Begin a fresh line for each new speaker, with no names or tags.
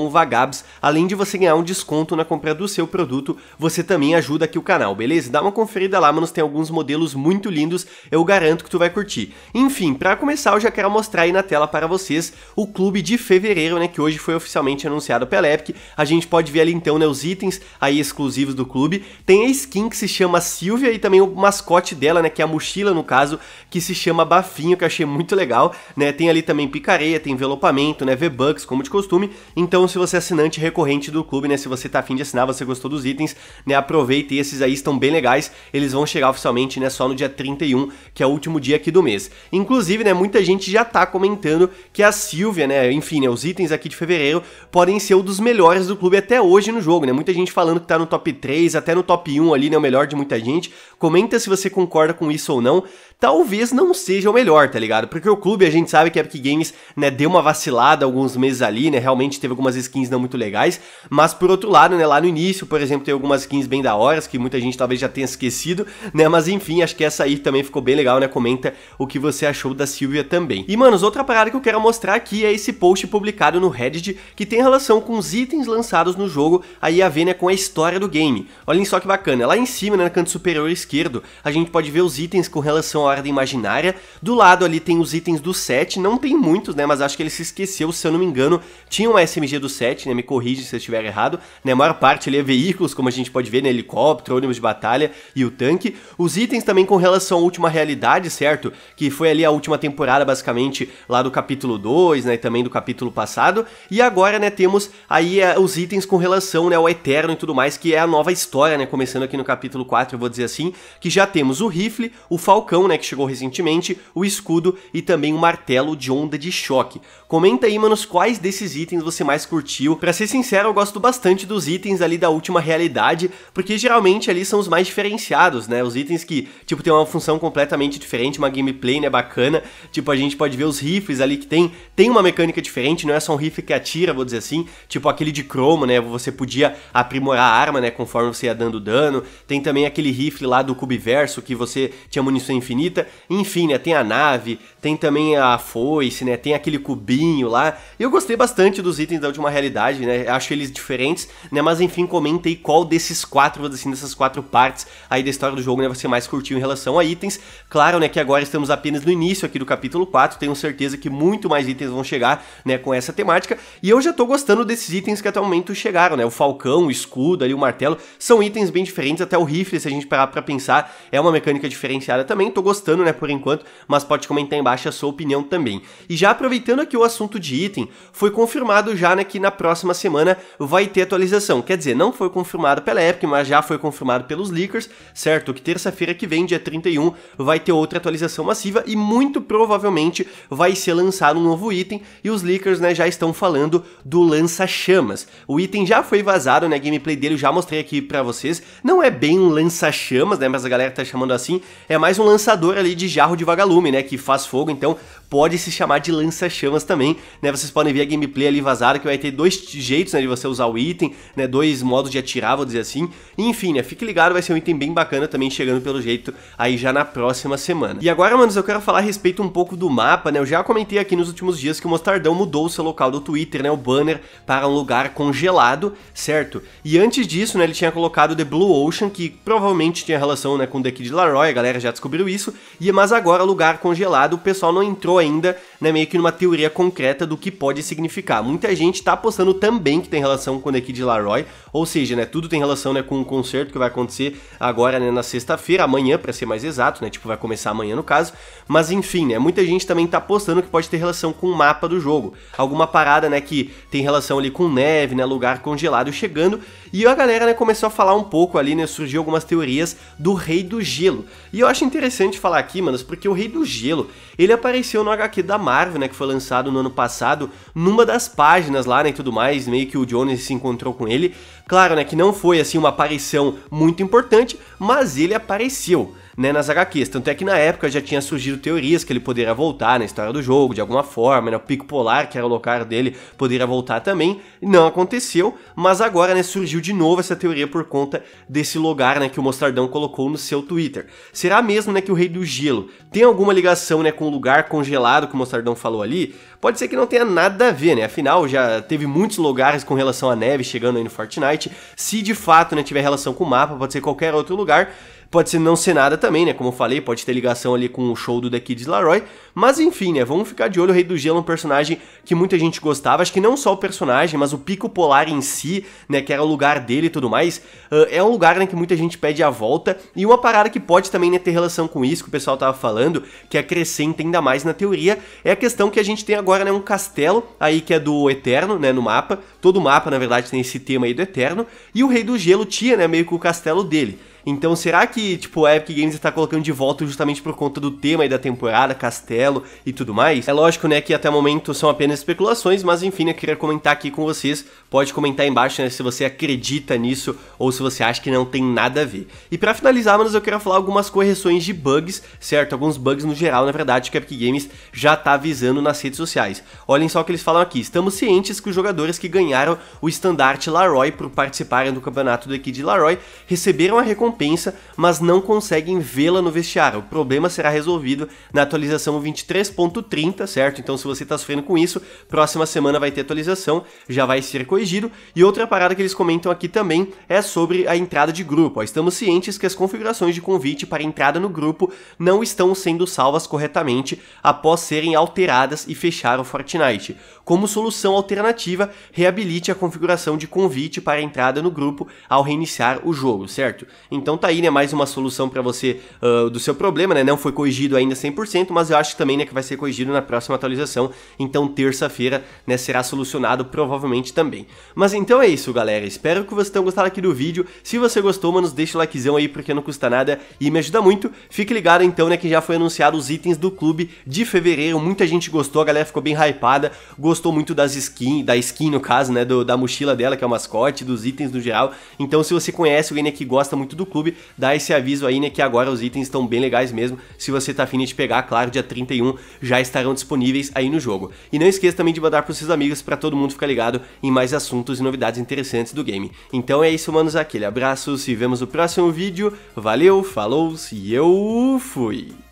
com o Vagabs. Além de você ganhar um desconto na compra do seu produto, você também ajuda aqui o canal, beleza? Dá uma conferida lá, mano, tem alguns modelos muito lindos, eu garanto que tu vai curtir. Enfim, para começar, eu já quero mostrar aí na tela para vocês o clube de fevereiro, né, que hoje foi oficialmente anunciado pela Epic. A gente pode ver ali então, né, os itens aí exclusivos do clube. Tem a skin que se chama Silvia e também o mascote dela, né, que é a mochila no caso, que se chama Bafinho, que eu achei muito legal, né? Tem ali também picareia, tem envelopamento, né, V-Bucks, como de costume. Então então se você é assinante recorrente do clube, né, se você tá afim de assinar, você gostou dos itens, né, aproveita e esses aí estão bem legais, eles vão chegar oficialmente, né, só no dia 31, que é o último dia aqui do mês. Inclusive, né, muita gente já tá comentando que a Silvia, né, enfim, né, os itens aqui de fevereiro podem ser um dos melhores do clube até hoje no jogo, né, muita gente falando que tá no top 3, até no top 1 ali, né, o melhor de muita gente, comenta se você concorda com isso ou não, talvez não seja o melhor, tá ligado? Porque o clube a gente sabe que a Epic Games, né, deu uma vacilada alguns meses ali, né? Realmente teve algumas skins não muito legais, mas por outro lado, né, lá no início, por exemplo, tem algumas skins bem da horas que muita gente talvez já tenha esquecido, né? Mas enfim, acho que essa aí também ficou bem legal, né? Comenta o que você achou da Silvia também. E manos, outra parada que eu quero mostrar aqui é esse post publicado no Reddit que tem relação com os itens lançados no jogo, aí a ver, né, com a história do game. Olhem só que bacana. Lá em cima, né, no canto superior esquerdo, a gente pode ver os itens com relação ordem imaginária. Do lado ali tem os itens do set, não tem muitos, né? Mas acho que ele se esqueceu, se eu não me engano. Tinha um SMG do set, né? Me corrige se eu estiver errado. Né? A maior parte ali é veículos, como a gente pode ver, né? Helicóptero, ônibus de batalha e o tanque. Os itens também com relação à última realidade, certo? Que foi ali a última temporada, basicamente, lá do capítulo 2, né? E também do capítulo passado. E agora, né, temos aí eh, os itens com relação né, ao Eterno e tudo mais, que é a nova história, né? Começando aqui no capítulo 4, eu vou dizer assim, que já temos o rifle, o Falcão, né? que chegou recentemente, o escudo e também o martelo de onda de choque. Comenta aí, manos, quais desses itens você mais curtiu. Para ser sincero, eu gosto bastante dos itens ali da última realidade, porque geralmente ali são os mais diferenciados, né? Os itens que, tipo, tem uma função completamente diferente, uma gameplay, né, bacana. Tipo, a gente pode ver os rifles ali que tem, tem uma mecânica diferente, não é só um rifle que atira, vou dizer assim, tipo aquele de cromo, né? Você podia aprimorar a arma, né, conforme você ia dando dano. Tem também aquele rifle lá do Cubiverso que você tinha munição infinita bonita. Enfim, né? Tem a nave, tem também a foice, né? Tem aquele cubinho lá. Eu gostei bastante dos itens da última realidade, né? Acho eles diferentes, né? Mas enfim, comentei qual desses quatro, assim, dessas quatro partes aí da história do jogo, né? Você mais curtiu em relação a itens. Claro, né? Que agora estamos apenas no início aqui do capítulo 4. Tenho certeza que muito mais itens vão chegar, né? Com essa temática. E eu já tô gostando desses itens que até o momento chegaram, né? O falcão, o escudo, ali o martelo. São itens bem diferentes. Até o rifle, se a gente parar pra pensar, é uma mecânica diferenciada também. Tô gostando gostando, né, por enquanto, mas pode comentar embaixo a sua opinião também. E já aproveitando aqui o assunto de item, foi confirmado já, né, que na próxima semana vai ter atualização. Quer dizer, não foi confirmado pela Epic, mas já foi confirmado pelos leakers, certo? Que terça-feira que vem, dia 31, vai ter outra atualização massiva e muito provavelmente vai ser lançado um novo item e os leakers, né, já estão falando do lança-chamas. O item já foi vazado, né, gameplay dele eu já mostrei aqui para vocês. Não é bem um lança-chamas, né, mas a galera tá chamando assim, é mais um lançador lançador ali de jarro de vagalume, né, que faz fogo, então pode se chamar de lança-chamas também, né, vocês podem ver a gameplay ali vazada, que vai ter dois jeitos, né, de você usar o item, né, dois modos de atirar, vou dizer assim, enfim, né, fique ligado, vai ser um item bem bacana também, chegando pelo jeito aí já na próxima semana. E agora, manos, eu quero falar a respeito um pouco do mapa, né, eu já comentei aqui nos últimos dias que o Mostardão mudou o seu local do Twitter, né, o banner para um lugar congelado, certo? E antes disso, né, ele tinha colocado The Blue Ocean, que provavelmente tinha relação, né, com o The Kid Laroy, a galera já descobriu isso, isso, e mas agora lugar congelado, o pessoal não entrou ainda, né, meio que numa teoria concreta do que pode significar. Muita gente está apostando também que tem relação com o Daqui de Laroy, ou seja, né, tudo tem relação, né, com o um concerto que vai acontecer agora, né, na sexta-feira, amanhã, para ser mais exato, né, tipo, vai começar amanhã no caso, mas enfim, né, muita gente também está apostando que pode ter relação com o mapa do jogo, alguma parada, né, que tem relação ali com neve, né, lugar congelado chegando, e a galera, né, começou a falar um pouco ali, né, surgiu algumas teorias do Rei do Gelo, e eu acho interessante falar aqui, manos, porque o Rei do Gelo, ele apareceu no HQ da Marvel, né, que foi lançado no ano passado, numa das páginas lá, né, e tudo mais, meio que o Jones se encontrou com ele. Claro, né, que não foi, assim, uma aparição muito importante, mas ele apareceu né, nas HQs. Tanto é que na época já tinha surgido teorias que ele poderia voltar na história do jogo, de alguma forma, né, o Pico Polar, que era o local dele, poderia voltar também. Não aconteceu, mas agora né, surgiu de novo essa teoria por conta desse lugar né, que o Mostardão colocou no seu Twitter. Será mesmo né, que o Rei do Gelo tem alguma ligação né, com o lugar congelado que o Mostardão falou ali? Pode ser que não tenha nada a ver, né? Afinal, já teve muitos lugares com relação à neve chegando aí no Fortnite. Se de fato né, tiver relação com o mapa, pode ser qualquer outro lugar. Pode ser não ser nada também, né? Como eu falei, pode ter ligação ali com o show do The Kids Laroi. Mas enfim, né? Vamos ficar de olho. O Rei do Gelo é um personagem que muita gente gostava. Acho que não só o personagem, mas o Pico Polar em si, né? Que era o lugar dele e tudo mais. Uh, é um lugar né, que muita gente pede a volta. E uma parada que pode também né, ter relação com isso que o pessoal tava falando, que acrescenta ainda mais na teoria, é a questão que a gente tem agora, né? Um castelo aí que é do Eterno, né? No mapa. Todo mapa, na verdade, tem esse tema aí do Eterno. E o Rei do Gelo tinha, né? Meio que o castelo dele. Então será que, tipo, a Epic Games está colocando de volta justamente por conta do tema e da temporada, castelo e tudo mais? É lógico, né, que até o momento são apenas especulações, mas enfim, né, eu queria comentar aqui com vocês. Pode comentar embaixo, né, se você acredita nisso ou se você acha que não tem nada a ver. E para finalizar, mas eu quero falar algumas correções de bugs, certo? Alguns bugs no geral, na verdade, que a Epic Games já tá avisando nas redes sociais. Olhem só o que eles falam aqui. Estamos cientes que os jogadores que ganharam o estandarte Laroy por participarem do campeonato da Equipe de Laroy receberam a recompensa recompensa, mas não conseguem vê-la no vestiário. O problema será resolvido na atualização 23.30, certo? Então, se você está sofrendo com isso, próxima semana vai ter atualização, já vai ser corrigido. E outra parada que eles comentam aqui também é sobre a entrada de grupo. Ó, estamos cientes que as configurações de convite para entrada no grupo não estão sendo salvas corretamente após serem alteradas e fechar o Fortnite. Como solução alternativa, reabilite a configuração de convite para entrada no grupo ao reiniciar o jogo, certo? Então tá aí, né, mais uma solução para você uh, do seu problema, né? Não foi corrigido ainda 100%, mas eu acho também, né, que vai ser corrigido na próxima atualização. Então terça-feira, né, será solucionado provavelmente também. Mas então é isso, galera. Espero que vocês tenham gostado aqui do vídeo. Se você gostou, mano, deixa o likezão aí porque não custa nada e me ajuda muito. Fique ligado então, né, que já foi anunciado os itens do clube de fevereiro. Muita gente gostou, a galera ficou bem hypada, gostou muito das skin, da skin no caso, né, do, da mochila dela, que é o mascote, dos itens no geral. Então se você conhece alguém né, que gosta muito do clube, dá esse aviso aí, né, que agora os itens estão bem legais mesmo. Se você tá afim de pegar, claro, dia 31 já estarão disponíveis aí no jogo. E não esqueça também de mandar pros seus amigos para todo mundo ficar ligado em mais assuntos e novidades interessantes do game. Então é isso, manos, aquele abraço, se vemos no próximo vídeo. Valeu, falou e eu fui!